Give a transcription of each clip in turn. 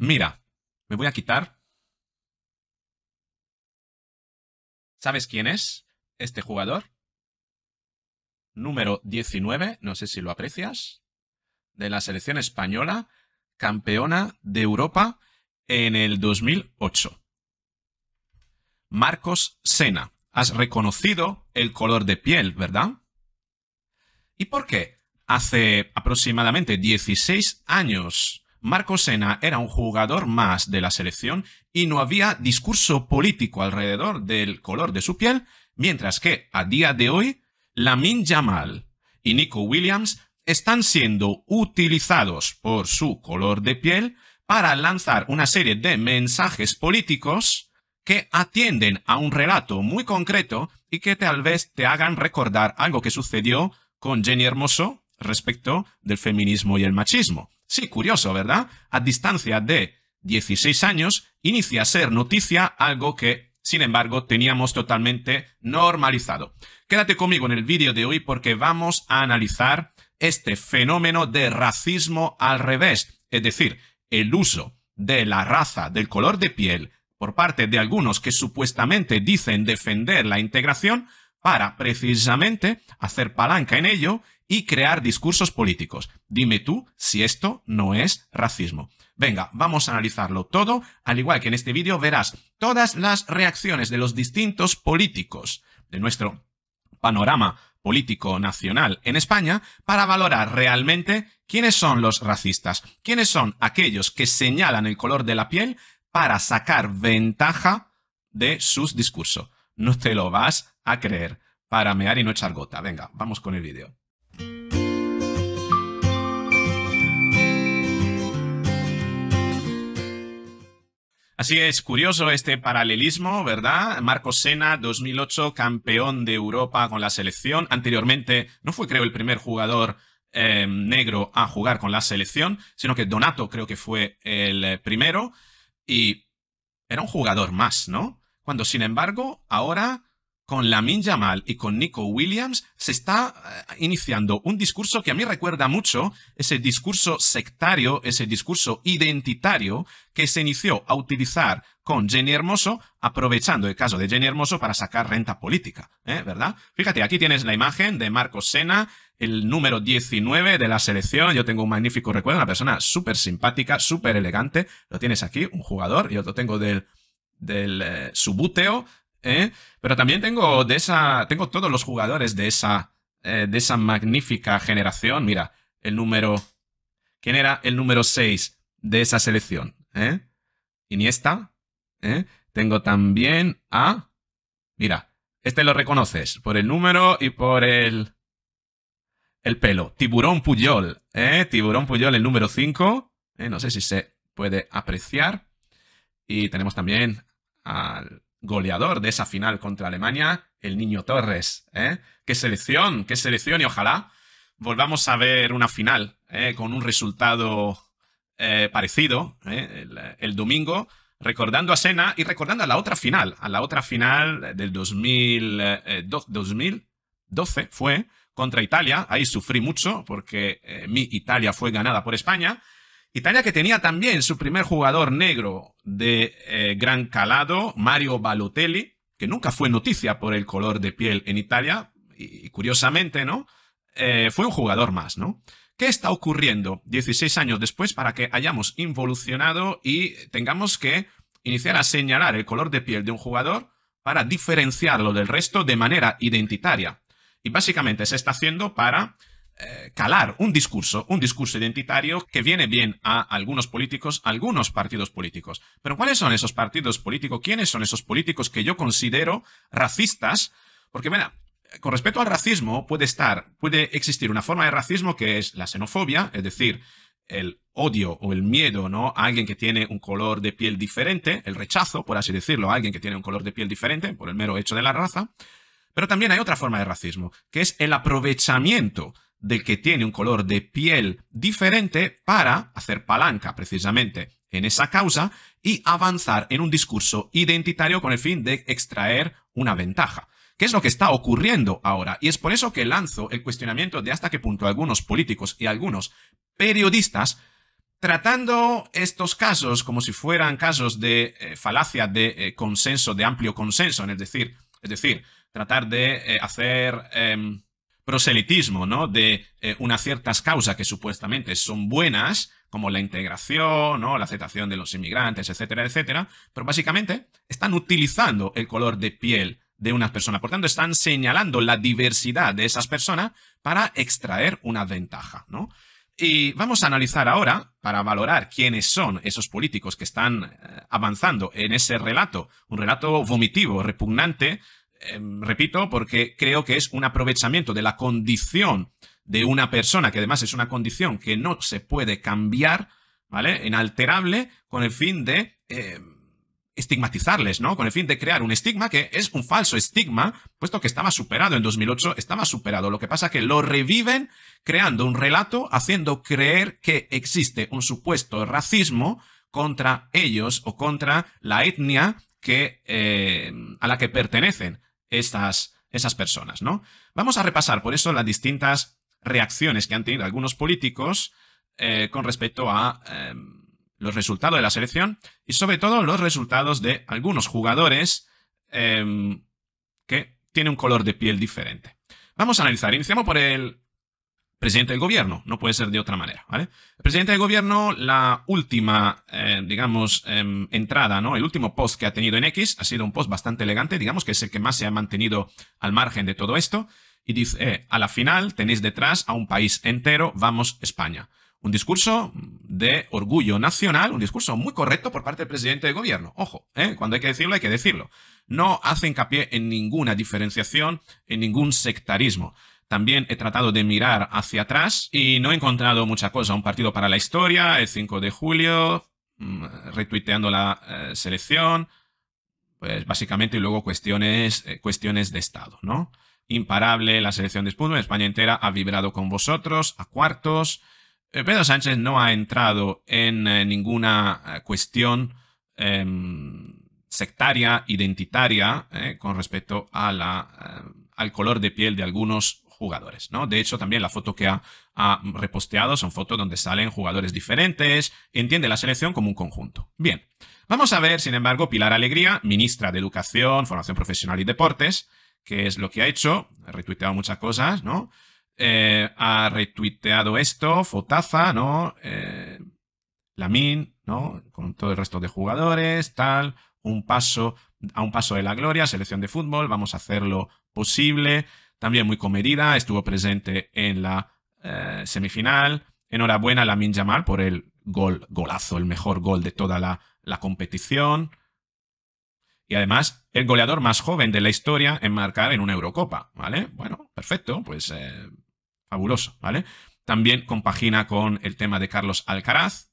Mira, me voy a quitar. ¿Sabes quién es este jugador? Número 19, no sé si lo aprecias, de la selección española, campeona de Europa en el 2008. Marcos Sena. Has reconocido el color de piel, ¿verdad? ¿Y por qué? Hace aproximadamente 16 años Marco Sena era un jugador más de la selección y no había discurso político alrededor del color de su piel, mientras que a día de hoy, Lamin Jamal y Nico Williams están siendo utilizados por su color de piel para lanzar una serie de mensajes políticos que atienden a un relato muy concreto y que tal vez te hagan recordar algo que sucedió con Jenny Hermoso respecto del feminismo y el machismo. Sí, curioso, ¿verdad? A distancia de 16 años, inicia a ser noticia algo que, sin embargo, teníamos totalmente normalizado. Quédate conmigo en el vídeo de hoy porque vamos a analizar este fenómeno de racismo al revés, es decir, el uso de la raza, del color de piel, por parte de algunos que supuestamente dicen defender la integración para precisamente hacer palanca en ello y crear discursos políticos. Dime tú si esto no es racismo. Venga, vamos a analizarlo todo, al igual que en este vídeo verás todas las reacciones de los distintos políticos de nuestro panorama político nacional en España para valorar realmente quiénes son los racistas, quiénes son aquellos que señalan el color de la piel para sacar ventaja de sus discursos. No te lo vas a creer. Para mear y no echar gota. Venga, vamos con el vídeo. Así es, curioso este paralelismo, ¿verdad? Marco Sena, 2008, campeón de Europa con la selección. Anteriormente, no fue creo el primer jugador em, negro a jugar con la selección, sino que Donato creo que fue el eh, primero y era un jugador más, ¿no? Cuando sin embargo, ahora con Lamin Jamal y con Nico Williams se está eh, iniciando un discurso que a mí recuerda mucho ese discurso sectario, ese discurso identitario que se inició a utilizar con Jenny Hermoso, aprovechando el caso de Jenny Hermoso para sacar renta política, ¿eh? ¿verdad? Fíjate, aquí tienes la imagen de Marcos Sena, el número 19 de la selección. Yo tengo un magnífico recuerdo, una persona súper simpática, súper elegante. Lo tienes aquí, un jugador, yo lo tengo del del eh, ¿eh? Pero también tengo de esa. Tengo todos los jugadores de esa. Eh, de esa magnífica generación. Mira, el número. ¿Quién era el número 6 de esa selección? ¿Eh? Iniesta. Tengo también a. Mira, este lo reconoces por el número y por el. El pelo. Tiburón Puyol. ¿eh? Tiburón Puyol, el número 5. No sé si se puede apreciar. Y tenemos también al goleador de esa final contra Alemania, el niño Torres. ¿eh? ¡Qué selección! ¡Qué selección! Y ojalá volvamos a ver una final ¿eh? con un resultado eh, parecido el, domingo, recordando a Sena y recordando a la otra final, a la otra final del 2012 fue contra Italia. Ahí sufrí mucho porque mi Italia fue ganada por España. Italia que tenía también su primer jugador negro de eh, gran calado, Mario Balotelli, que nunca fue noticia por el color de piel en Italia, y curiosamente, ¿no? Eh, fue un jugador más, ¿no? ¿Qué está ocurriendo 16 años después para que hayamos involucionado y tengamos que iniciar a señalar el color de piel de un jugador para diferenciarlo del resto de manera identitaria? Y básicamente se está haciendo para eh, calar un discurso, un discurso identitario que viene bien a algunos políticos, algunos partidos políticos. Pero ¿cuáles son esos partidos políticos? ¿Quiénes son esos políticos que yo considero racistas? Porque, mira, con respecto al racismo puede estar, puede existir una forma de racismo que es la xenofobia, es decir, el odio o el miedo, ¿no? A alguien que tiene un color de piel diferente, el rechazo, por así decirlo, a alguien que tiene un color de piel diferente por el mero hecho de la raza. Pero también hay otra forma de racismo, que es el aprovechamiento del que tiene un color de piel diferente para hacer palanca precisamente en esa causa y avanzar en un discurso identitario con el fin de extraer una ventaja. ¿Qué es lo que está ocurriendo ahora? Y es por eso que lanzo el cuestionamiento de hasta qué punto algunos políticos y algunos periodistas tratando estos casos como si fueran casos de eh, falacia de eh, consenso, de amplio consenso, es decir, es decir, tratar de eh, hacer em, proselitismo, ¿no? De eh, unas ciertas causas que supuestamente son buenas, como la integración, ¿no? La aceptación de los inmigrantes, etcétera, etcétera. Pero básicamente están utilizando el color de piel de unas personas. Por tanto, están señalando la diversidad de esas personas para extraer una ventaja, ¿no? Y vamos a analizar ahora, para valorar quiénes son esos políticos que están eh, avanzando en ese relato, un relato vomitivo, repugnante, Em, repito, porque creo que es un aprovechamiento de la condición de una persona, que además es una condición que no se puede cambiar, ¿vale? Inalterable, con el fin de em, estigmatizarles, ¿no? Con el fin de crear un estigma que es un falso estigma, puesto que estaba superado en 2008, estaba superado. Lo que pasa es que lo reviven creando un relato, haciendo creer que existe un supuesto racismo contra ellos o contra la etnia que, em, a la que pertenecen estas, esas personas, ¿no? Vamos a repasar, por eso, las distintas reacciones que han tenido algunos políticos eh, con respecto a em, los resultados de la selección y sobre todo los resultados de algunos jugadores em, que tienen un color de piel diferente. Vamos a analizar. Iniciamos por el presidente del gobierno, no puede ser de otra manera, ¿vale? presidente del gobierno, la última, eh, digamos, em, entrada, ¿no? El último post que ha tenido en X ha sido un post bastante elegante, digamos que es el que más se ha mantenido al margen de todo esto, y dice, eh, a la final tenéis detrás a un país entero, vamos España. Un discurso de orgullo nacional, un discurso muy correcto por parte del presidente del gobierno. Ojo, ¿eh? cuando hay que decirlo, hay que decirlo. No hace hincapié en ninguna diferenciación, en ningún sectarismo. También he tratado de mirar hacia atrás y no he encontrado mucha cosa. Un partido para la historia, el 5 de julio, mm, retuiteando la eh, selección, pues básicamente y luego cuestiones, eh, cuestiones de Estado, ¿no? Imparable la selección de Sputnik, España entera ha vibrado con vosotros a cuartos. Eh, Pedro Sánchez no ha entrado en ninguna cuestión em, sectaria, identitaria, con respecto a la al color de piel de algunos jugadores, ¿no? De hecho, también la foto que ha, reposteado son fotos donde salen jugadores diferentes, entiende la selección como un conjunto. Bien, vamos a ver, sin embargo, Pilar Alegría, ministra de Educación, Formación Profesional y Deportes, que es lo que ha hecho, ha retuiteado muchas cosas, ¿no? Eh, ha retuiteado esto, Fotaza, ¿no? Eh, Lamin, ¿no? Con todo el resto de jugadores, tal, un paso a un paso de la gloria, selección de fútbol, vamos a hacerlo posible también muy comedida, estuvo presente en la eh, semifinal. Enhorabuena a Lamin Yamal por el gol, golazo, el mejor gol de toda la, competición. Y además, el goleador más joven de la historia en marcar en una Eurocopa, ¿vale? Bueno, perfecto, pues eh, fabuloso, ¿vale? También compagina con el tema de Carlos Alcaraz.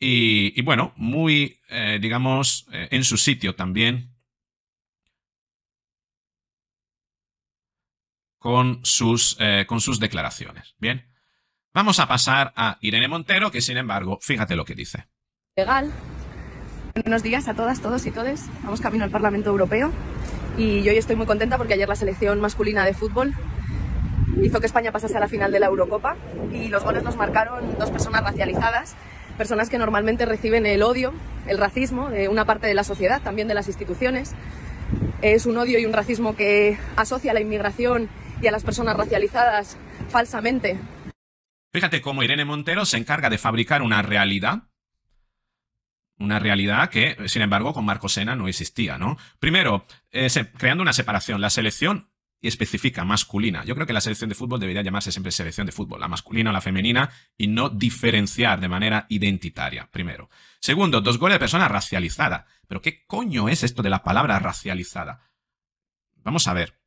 Y, bueno, muy, eh, digamos, en su sitio también con sus, eh, con sus declaraciones. Bien, vamos a pasar a Irene Montero, que sin embargo, fíjate lo que dice. Legal. Buenos días a todas, todos y todes. Vamos camino al Parlamento Europeo y yo hoy estoy muy contenta porque ayer la selección masculina de fútbol hizo que España pasase a la final de la Eurocopa y los goles los marcaron dos personas racializadas, personas que normalmente reciben el odio, el racismo de una parte de la sociedad, también de las instituciones. Es un odio y un racismo que asocia la inmigración y a las personas racializadas falsamente. Fíjate cómo Irene Montero se encarga de fabricar una realidad. Una realidad que, sin embargo, con Marco Sena no existía, ¿no? Primero, eh, creando una separación. La selección específica masculina. Yo creo que la selección de fútbol debería llamarse siempre selección de fútbol, la masculina o la femenina, y no diferenciar de manera identitaria, primero. Segundo, dos goles de persona racializada. ¿Pero qué coño es esto de la palabra racializada? Vamos a ver.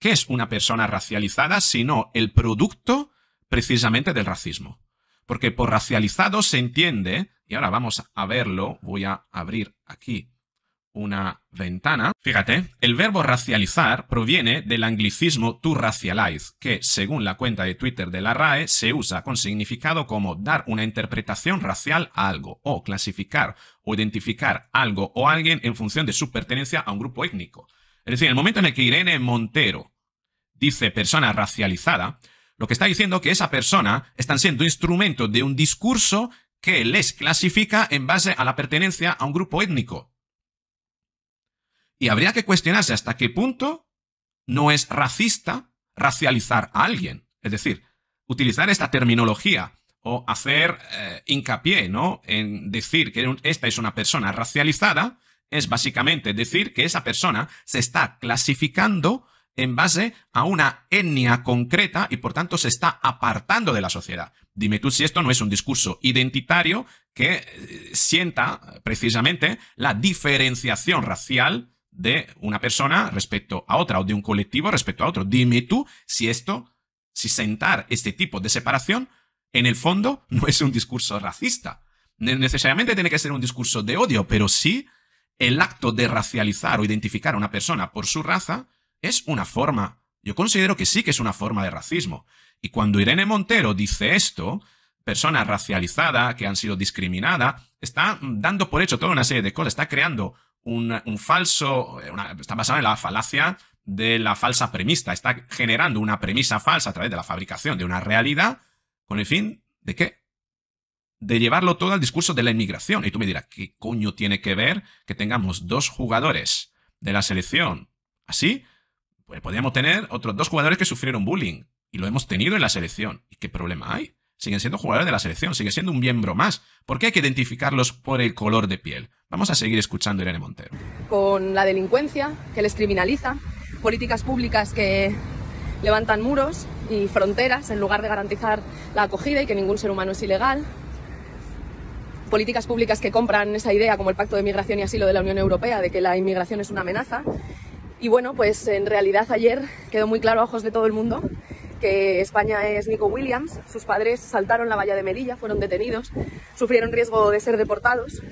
¿Qué es una persona racializada sino el producto precisamente del racismo? Porque por racializado se entiende, y ahora vamos a verlo, voy a abrir aquí una ventana. Fíjate, el verbo racializar proviene del anglicismo to racialize, que según la cuenta de Twitter de la RAE se usa con significado como dar una interpretación racial a algo, o clasificar o identificar algo o alguien en función de su pertenencia a un grupo étnico. Es decir, en el momento en el que Irene Montero dice persona racializada, lo que está diciendo es que esa persona está siendo instrumento de un discurso que les clasifica en base a la pertenencia a un grupo étnico. Y habría que cuestionarse hasta qué punto no es racista racializar a alguien. Es decir, utilizar esta terminología o hacer eh, hincapié, ¿no? En decir que esta es una persona racializada es básicamente decir que esa persona se está clasificando en base a una etnia concreta y por tanto se está apartando de la sociedad. Dime tú si esto no es un discurso identitario que eh, sienta precisamente la diferenciación racial de una persona respecto a otra o de un colectivo respecto a otro. Dime tú si esto, si sentar este tipo de separación, en el fondo no es un discurso racista. Necesariamente tiene que ser un discurso de odio, pero sí el acto de racializar o identificar a una persona por su raza es una forma, yo considero que sí que es una forma de racismo. Y cuando Irene Montero dice esto, persona racializada que han sido discriminada, está dando por hecho toda una serie de cosas, está creando un, falso, eh, está basada en la falacia de la falsa premisa, está generando una premisa falsa a través de la fabricación de una realidad con el fin de que, de llevarlo todo al discurso de la inmigración. Y tú me dirás, ¿qué coño tiene que ver que tengamos dos jugadores de la selección? Así, pues podríamos tener otros dos jugadores que sufrieron bullying. Y lo hemos tenido en la selección. ¿Y qué problema hay? Siguen siendo jugadores de la selección, sigue siendo un miembro más. ¿Por qué hay que identificarlos por el color de piel? Vamos a seguir escuchando Irene Montero. Con la delincuencia, que les criminaliza, políticas públicas que levantan muros y fronteras en lugar de garantizar la acogida y que ningún ser humano es ilegal, políticas públicas que compran esa idea, como el Pacto de Migración y Asilo de la Unión Europea, de que la inmigración es una amenaza. Y bueno, pues en realidad ayer quedó muy claro a ojos de todo el mundo que España es Nico Williams. Sus padres saltaron la valla de Melilla, fueron detenidos, sufrieron riesgo de ser deportados.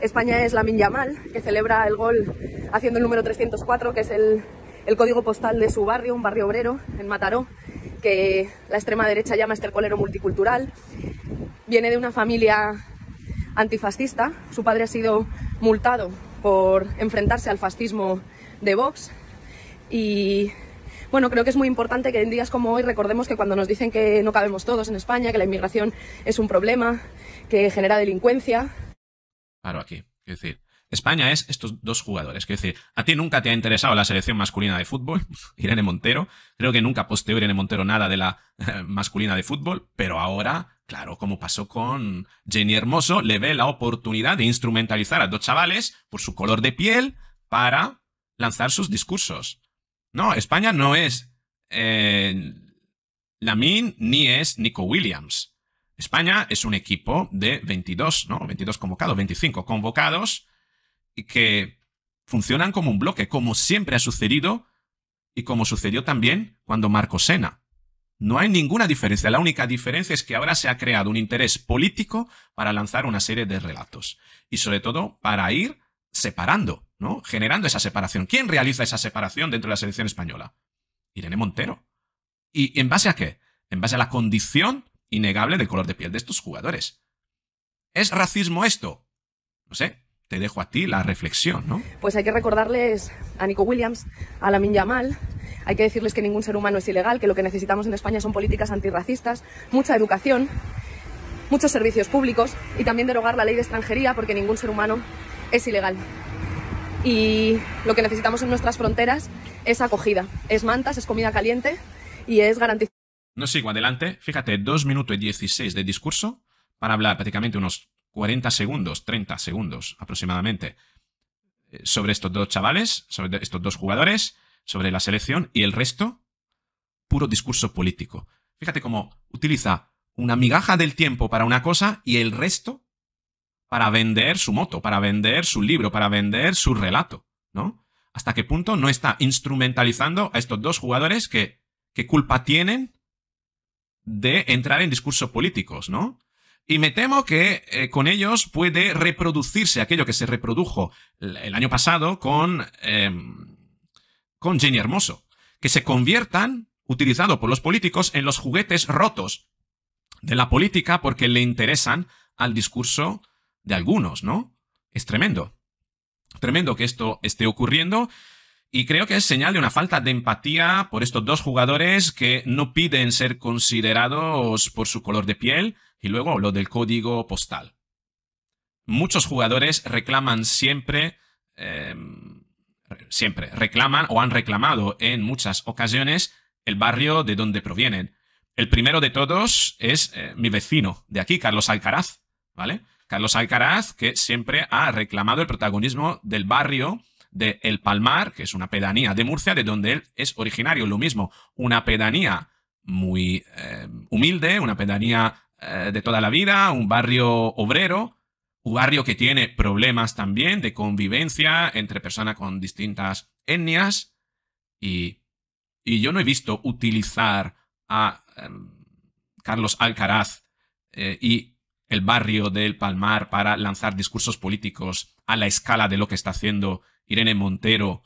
España es la Minyamal que celebra el gol haciendo el número 304, que es el, el código postal de su barrio, un barrio obrero en Mataró, que la extrema derecha llama estercolero multicultural. Viene de una familia antifascista. Su padre ha sido multado por enfrentarse al fascismo de Vox. Y bueno, creo que es muy importante que en días como hoy recordemos que cuando nos dicen que no cabemos todos en España, que la inmigración es un problema, que genera delincuencia. Claro, aquí, es decir, España es estos dos jugadores. que decir, a ti nunca te ha interesado la selección masculina de fútbol, Irene Montero. Creo que nunca posteó Irene Montero nada de la masculina de fútbol, pero ahora Claro, como pasó con Jenny Hermoso, le ve la oportunidad de instrumentalizar a dos chavales por su color de piel para lanzar sus discursos. No, España no es eh, Lamin ni es Nico Williams. España es un equipo de 22, ¿no? 22 convocados, 25 convocados y que funcionan como un bloque, como siempre ha sucedido y como sucedió también cuando Marco Sena no hay ninguna diferencia. La única diferencia es que ahora se ha creado un interés político para lanzar una serie de relatos. Y sobre todo para ir separando, ¿no? Generando esa separación. ¿Quién realiza esa separación dentro de la selección española? Irene Montero. ¿Y en base a qué? En base a la condición innegable del color de piel de estos jugadores. ¿Es racismo esto? No sé te dejo a ti la reflexión, ¿no? Pues hay que recordarles a Nico Williams, a Lamin Yamal, hay que decirles que ningún ser humano es ilegal, que lo que necesitamos en España son políticas antirracistas, mucha educación, muchos servicios públicos y también derogar la ley de extranjería porque ningún ser humano es ilegal. Y lo que necesitamos en nuestras fronteras es acogida, es mantas, es comida caliente y es garantizar. No sigo adelante, fíjate, dos minutos y dieciséis de discurso para hablar prácticamente unos 40 segundos, 30 segundos aproximadamente, eh, sobre estos dos chavales, sobre estos dos jugadores, sobre la selección y el resto, puro discurso político. Fíjate cómo utiliza una migaja del tiempo para una cosa y el resto para vender su moto, para vender su libro, para vender su relato, ¿no? ¿Hasta qué punto no está instrumentalizando a estos dos jugadores que, qué culpa tienen de entrar en discursos políticos, ¿no? Y me temo que eh, con ellos puede reproducirse aquello que se reprodujo el año pasado con, em, con Hermoso. Que se conviertan, utilizado por los políticos, en los juguetes rotos de la política porque le interesan al discurso de algunos, ¿no? Es tremendo. Tremendo que esto esté ocurriendo. Y creo que es señal de una falta de empatía por estos dos jugadores que no piden ser considerados por su color de piel, y luego lo del código postal. Muchos jugadores reclaman siempre, em, siempre reclaman o han reclamado en muchas ocasiones el barrio de donde provienen. El primero de todos es eh, mi vecino de aquí, Carlos Alcaraz, ¿vale? Carlos Alcaraz, que siempre ha reclamado el protagonismo del barrio de El Palmar, que es una pedanía de Murcia, de donde él es originario. Lo mismo, una pedanía muy em, humilde, una pedanía eh, de toda la vida, un barrio obrero, un barrio que tiene problemas también de convivencia entre personas con distintas etnias. Y, yo no he visto utilizar a em, Carlos Alcaraz eh, y el barrio del Palmar para lanzar discursos políticos a la escala de lo que está haciendo Irene Montero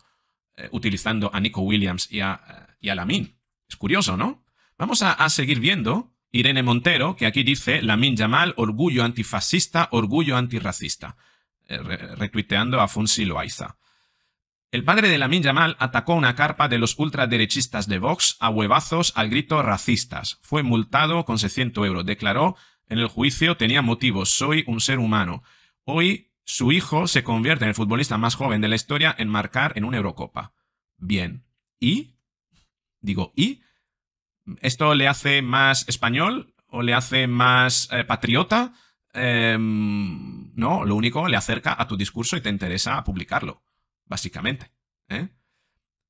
eh, utilizando a Nico Williams y a, y a Es curioso, ¿no? Vamos a seguir viendo Irene Montero, que aquí dice, Lamin Yamal, orgullo antifascista, orgullo antirracista, eh, retuiteando a Fonsi Loaiza. El padre de Lamin Yamal atacó una carpa de los ultraderechistas de Vox a huevazos al grito racistas. Fue multado con 600 euros. Declaró en el juicio, tenía motivos, soy un ser humano. Hoy su hijo se convierte en el futbolista más joven de la historia en marcar en una Eurocopa. Bien. ¿Y? Digo, ¿y? ¿Esto le hace más español o le hace más eh, patriota? Em, no, lo único, le acerca a tu discurso y te interesa publicarlo, básicamente. ¿eh?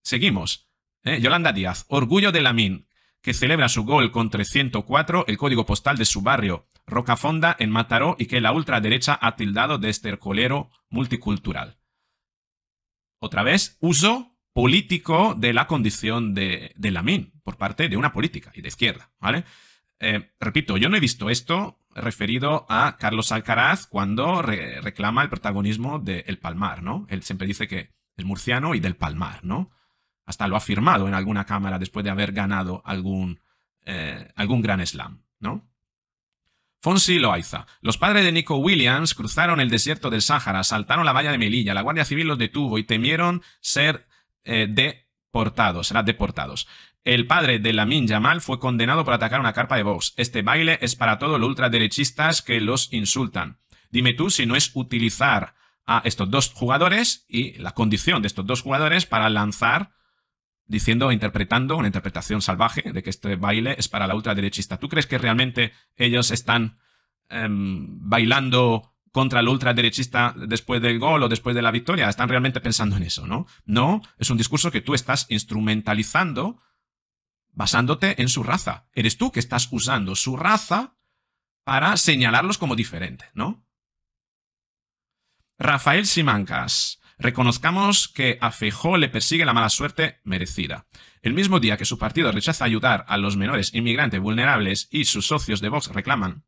Seguimos. ¿eh? Yolanda Díaz, orgullo de min que celebra su gol con 304, el código postal de su barrio, Rocafonda, en Mataró, y que la ultraderecha ha tildado de estercolero multicultural. Otra vez, uso político de la condición de, de Lamín por parte de una política y de izquierda, ¿vale? Eh, repito, yo no he visto esto referido a Carlos Alcaraz cuando reclama el protagonismo de El Palmar, ¿no? Él siempre dice que es murciano y del Palmar, ¿no? Hasta lo ha firmado en alguna cámara después de haber ganado algún, eh, algún gran slam, ¿no? Fonsi Loaiza. Los padres de Nico Williams cruzaron el desierto del Sáhara, saltaron la valla de Melilla, la Guardia Civil los detuvo y temieron ser eh, deportados, será deportados. El padre de Lamin Yamal fue condenado por atacar una carpa de Vox. Este baile es para todos los ultraderechistas que los insultan. Dime tú si no es utilizar a estos dos jugadores y la condición de estos dos jugadores para lanzar diciendo, interpretando una interpretación salvaje de que este baile es para la ultraderechista. ¿Tú crees que realmente ellos están em, bailando contra el ultraderechista después del gol o después de la victoria. Están realmente pensando en eso, ¿no? No, es un discurso que tú estás instrumentalizando basándote en su raza. Eres tú que estás usando su raza para señalarlos como diferente, ¿no? Rafael Simancas. Reconozcamos que a Fejó le persigue la mala suerte merecida. El mismo día que su partido rechaza ayudar a los menores inmigrantes vulnerables y sus socios de Vox reclaman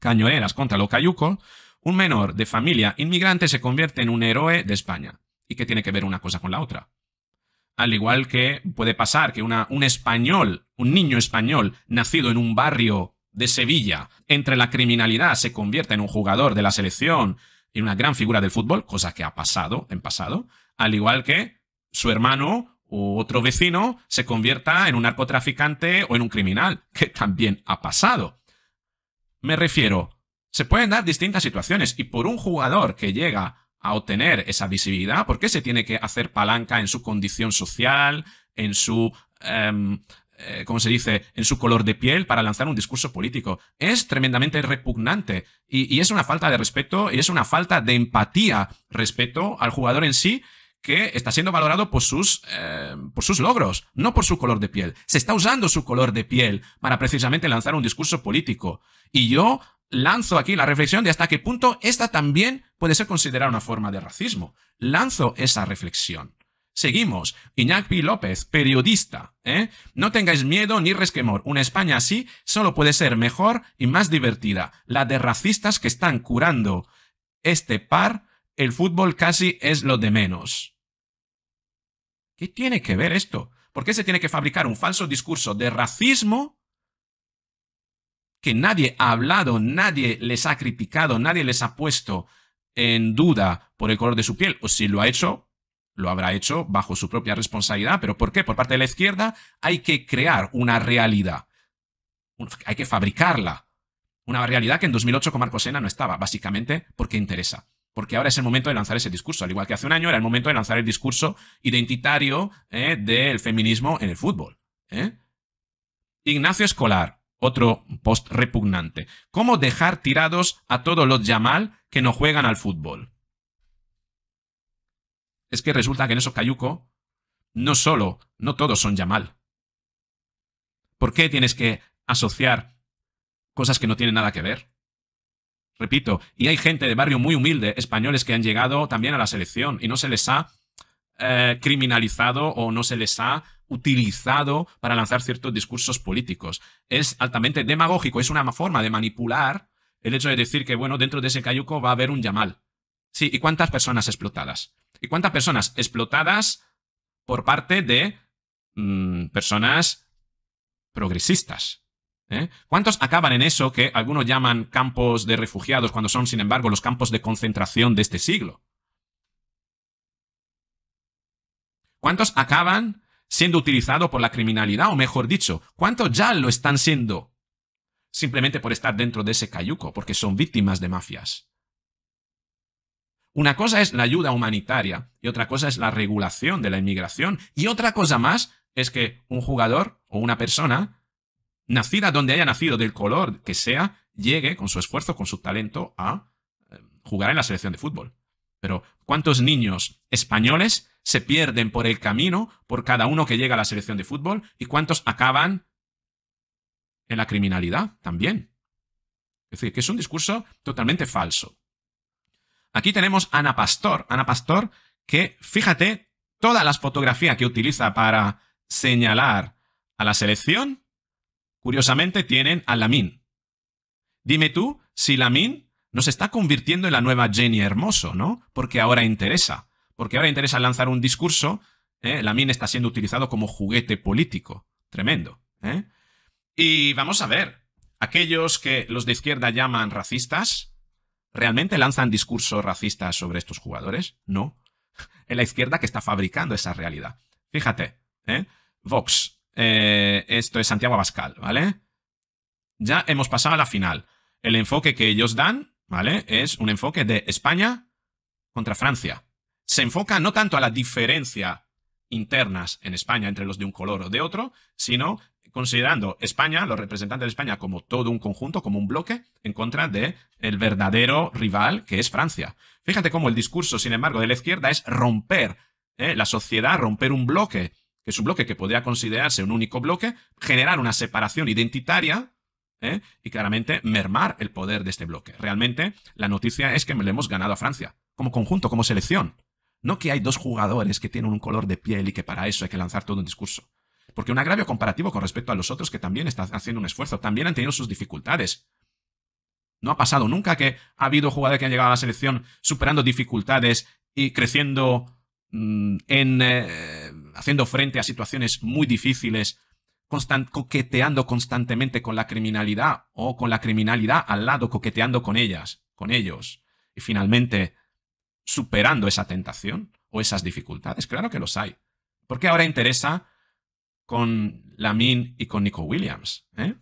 cañoneras contra lo cayuco, un menor de familia inmigrante se convierte en un héroe de España. ¿Y qué tiene que ver una cosa con la otra? Al igual que puede pasar que una, un español, un niño español, nacido en un barrio de Sevilla, entre la criminalidad, se convierta en un jugador de la selección, y una gran figura del fútbol, cosa que ha pasado en pasado, al igual que su hermano u otro vecino se convierta en un narcotraficante o en un criminal, que también ha pasado. Me refiero, se pueden dar distintas situaciones y por un jugador que llega a obtener esa visibilidad, ¿por qué se tiene que hacer palanca en su condición social, en su... Em, eh, ¿cómo se dice?, en su color de piel para lanzar un discurso político. Es tremendamente repugnante y, es una falta de respeto y es una falta de empatía respecto al jugador en sí que está siendo valorado por sus, em, por sus logros, no por su color de piel. Se está usando su color de piel para precisamente lanzar un discurso político. Y yo lanzo aquí la reflexión de hasta qué punto esta también puede ser considerada una forma de racismo. Lanzo esa reflexión. Seguimos. Iñaki López, periodista. ¿eh? No tengáis miedo ni resquemor. Una España así solo puede ser mejor y más divertida. La de racistas que están curando este par, el fútbol casi es lo de menos. ¿Qué tiene que ver esto? ¿Por qué se tiene que fabricar un falso discurso de racismo que nadie ha hablado, nadie les ha criticado, nadie les ha puesto en duda por el color de su piel, o si lo ha hecho, lo habrá hecho bajo su propia responsabilidad. ¿Pero por qué? Por parte de la izquierda hay que crear una realidad, hay que fabricarla. Una realidad que en 2008 con Marcos Sena no estaba, básicamente porque interesa. Porque ahora es el momento de lanzar ese discurso, al igual que hace un año era el momento de lanzar el discurso identitario eh, del feminismo en el fútbol. ¿eh? Ignacio Escolar, otro post repugnante. ¿Cómo dejar tirados a todos los Yamal que no juegan al fútbol? Es que resulta que en esos cayuco no solo, no todos son Yamal. ¿Por qué tienes que asociar cosas que no tienen nada que ver? Repito, y hay gente de barrio muy humilde, españoles que han llegado también a la selección y no se les ha eh, criminalizado o no se les ha utilizado para lanzar ciertos discursos políticos. Es altamente demagógico, es una forma de manipular el hecho de decir que, bueno, dentro de ese cayuco va a haber un yamal. Sí, ¿y cuántas personas explotadas? ¿Y cuántas personas explotadas por parte de mm, personas progresistas? ¿Eh? ¿Cuántos acaban en eso que algunos llaman campos de refugiados cuando son, sin embargo, los campos de concentración de este siglo? ¿Cuántos acaban siendo utilizados por la criminalidad? O mejor dicho, ¿cuántos ya lo están siendo? Simplemente por estar dentro de ese cayuco, porque son víctimas de mafias. Una cosa es la ayuda humanitaria y otra cosa es la regulación de la inmigración y otra cosa más es que un jugador o una persona, nacida donde haya nacido, del color que sea, llegue con su esfuerzo, con su talento a eh, jugar en la selección de fútbol. Pero ¿cuántos niños españoles se pierden por el camino por cada uno que llega a la selección de fútbol y cuántos acaban en la criminalidad también. Es decir, que es un discurso totalmente falso. Aquí tenemos a Ana Pastor. Ana Pastor que, fíjate, todas las fotografías que utiliza para señalar a la selección, curiosamente tienen a Lamin. Dime tú si Lamin nos está convirtiendo en la nueva Jenny Hermoso, ¿no? Porque ahora interesa. Porque ahora interesa lanzar un discurso, ¿eh? La mina está siendo utilizado como juguete político. Tremendo. ¿eh? Y vamos a ver, aquellos que los de izquierda llaman racistas, ¿realmente lanzan discursos racistas sobre estos jugadores? No. Es la izquierda que está fabricando esa realidad. Fíjate, ¿eh? Vox, esto es Santiago Abascal, ¿vale? Ya hemos pasado a la final. El enfoque que ellos dan, ¿vale? Es un enfoque de España contra Francia se enfoca no tanto a la diferencia internas en España entre los de un color o de otro, sino considerando España, los representantes de España, como todo un conjunto, como un bloque, en contra de el verdadero rival que es Francia. Fíjate cómo el discurso, sin embargo, de la izquierda es romper ¿eh? la sociedad, romper un bloque, que es un bloque que podría considerarse un único bloque, generar una separación identitaria, ¿eh? y claramente mermar el poder de este bloque. Realmente la noticia es que le hemos ganado a Francia, como conjunto, como selección. No que hay dos jugadores que tienen un color de piel y que para eso hay que lanzar todo un discurso. Porque un agravio comparativo con respecto a los otros que también están haciendo un esfuerzo, también han tenido sus dificultades. No ha pasado nunca que ha habido jugadores que han llegado a la selección superando dificultades y creciendo mm, en. Eh, haciendo frente a situaciones muy difíciles, coqueteando constantemente con la criminalidad o con la criminalidad al lado, coqueteando con ellas, con ellos. Y finalmente superando esa tentación o esas dificultades. Claro que los hay. ¿Por qué ahora interesa con Lamin y con Nico Williams. Eh?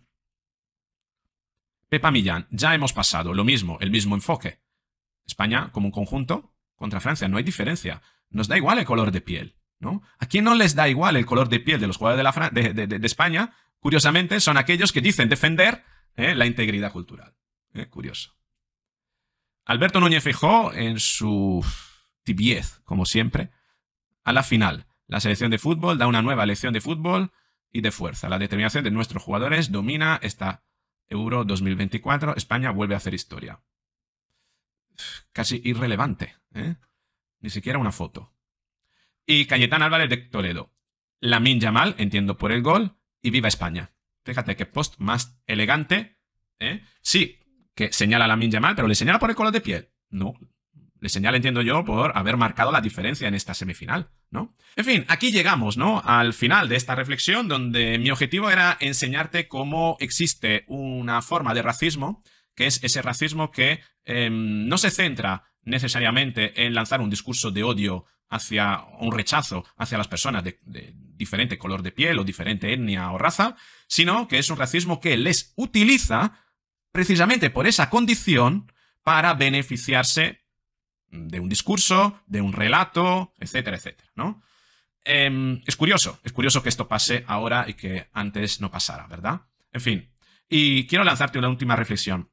Pepa Millán, ya hemos pasado lo mismo, el mismo enfoque. España como un conjunto contra Francia, no hay diferencia. Nos da igual el color de piel, ¿no? ¿A quién no les da igual el color de piel de los jugadores de, España? Curiosamente, son aquellos que dicen defender eh, la integridad cultural. Eh, curioso. Alberto Núñez Fijó, en su tibiez, como siempre, a la final. La selección de fútbol da una nueva elección de fútbol y de fuerza. La determinación de nuestros jugadores domina esta Euro 2024. España vuelve a hacer historia. Casi irrelevante, ¿eh? Ni siquiera una foto. Y Cayetán Álvarez de Toledo. La Lamin mal, entiendo por el gol, y viva España. Fíjate qué post más elegante. ¿eh? Sí, señala a la Minja pero le señala por el color de piel. No. Le señala, entiendo yo, por haber marcado la diferencia en esta semifinal, ¿no? En fin, aquí llegamos, ¿no? Al final de esta reflexión, donde mi objetivo era enseñarte cómo existe una forma de racismo, que es ese racismo que em, no se centra necesariamente en lanzar un discurso de odio hacia un rechazo hacia las personas de, de, diferente color de piel o diferente etnia o raza, sino que es un racismo que les utiliza precisamente por esa condición para beneficiarse de un discurso, de un relato, etcétera, etcétera, ¿no? Em, es curioso, es curioso que esto pase ahora y que antes no pasara, ¿verdad? En fin, y quiero lanzarte una última reflexión.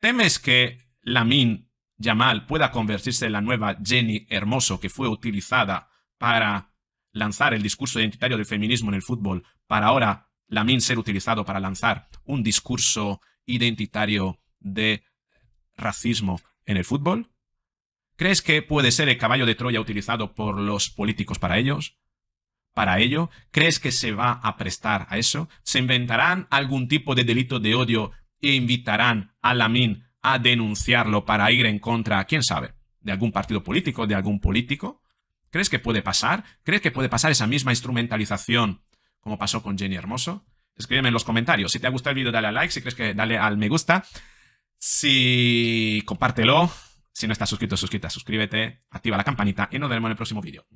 ¿Temes que Lamin Yamal pueda convertirse en la nueva Jenny Hermoso que fue utilizada para lanzar el discurso identitario del feminismo en el fútbol, para ahora min ser utilizado para lanzar un discurso identitario de racismo en el fútbol? ¿Crees que puede ser el caballo de Troya utilizado por los políticos para ellos? ¿Para ello? ¿Crees que se va a prestar a eso? ¿Se inventarán algún tipo de delito de odio e invitarán a Lamín a denunciarlo para ir en contra, quién sabe, de algún partido político, de algún político? ¿Crees que puede pasar? ¿Crees que puede pasar esa misma instrumentalización como pasó con Jenny Hermoso? Escríbeme en los comentarios. Si te ha gustado el vídeo, dale a like. Si crees que dale al me gusta. Si compártelo. Si no estás suscrito, suscrita, suscríbete, activa la campanita y nos vemos en el próximo vídeo.